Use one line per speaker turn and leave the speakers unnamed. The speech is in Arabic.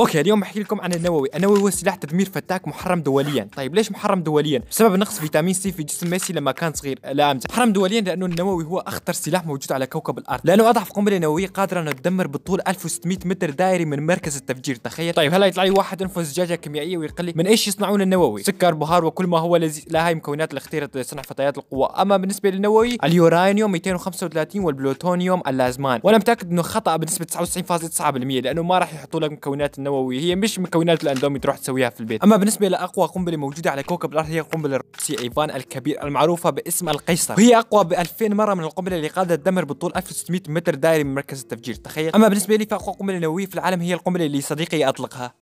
اوكي اليوم بحكي لكم عن النووي، النووي هو سلاح تدمير فتاك محرم دوليا، طيب ليش محرم دوليا؟ بسبب نقص فيتامين سي في جسم ميسي لما كان صغير، لا أمزح، محرم دوليا لأنه النووي هو أخطر سلاح موجود على كوكب الأرض، لأنه أضعف قنبلة نووية قادرة انها تدمر بطول 1600 متر دائري من مركز التفجير، تخيل، طيب هلا يطلع لي واحد ينفذ زجاجة كيميائية ويقول لي من إيش يصنعون النووي؟ سكر، بهار وكل ما هو لذيذ، لا هاي مكونات اللي اختيرت لصنع فتيات القوة، أما بالنسبة للنووي اليورانيوم 235 والبلوتونيوم اللازمان، وأنا متأكد إنه خطأ بنسبة 99.9% لأنه ما راح يحطوا لك مكونات النووي هي مش مكونات الاندومي تروح تسويها في البيت اما بالنسبه لاقوى قنبله موجوده على كوكب الارض هي قنبله الروسيه ايفان الكبير المعروفه باسم القيصر وهي اقوى ب 2000 مره من القنبله اللي قادت دمر بطول
1600 متر دايري من مركز التفجير تخيل اما بالنسبه لي فاقوى قنبله نوويه في العالم هي القنبله اللي صديقي اطلقها